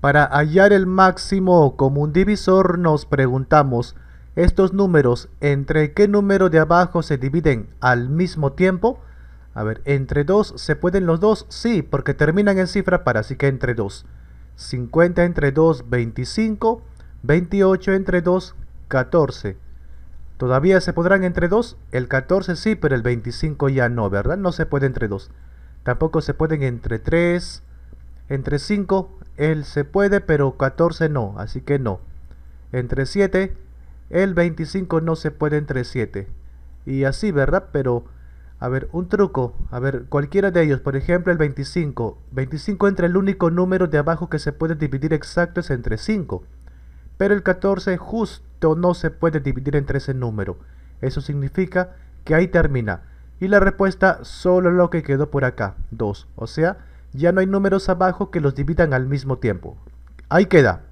Para hallar el máximo común divisor nos preguntamos, ¿estos números entre qué número de abajo se dividen al mismo tiempo? A ver, ¿entre 2 se pueden los dos? Sí, porque terminan en cifra para, así que entre 2. 50 entre 2, 25. 28 entre 2, 14. ¿Todavía se podrán entre 2? El 14 sí, pero el 25 ya no, ¿verdad? No se puede entre 2. Tampoco se pueden entre 3, entre 5, el se puede, pero 14 no, así que no. Entre 7, el 25 no se puede entre 7. Y así, ¿verdad? Pero, a ver, un truco. A ver, cualquiera de ellos, por ejemplo, el 25. 25 entre el único número de abajo que se puede dividir exacto es entre 5. Pero el 14 justo no se puede dividir entre ese número. Eso significa que ahí termina. Y la respuesta, solo lo que quedó por acá, 2. O sea, ya no hay números abajo que los dividan al mismo tiempo. Ahí queda.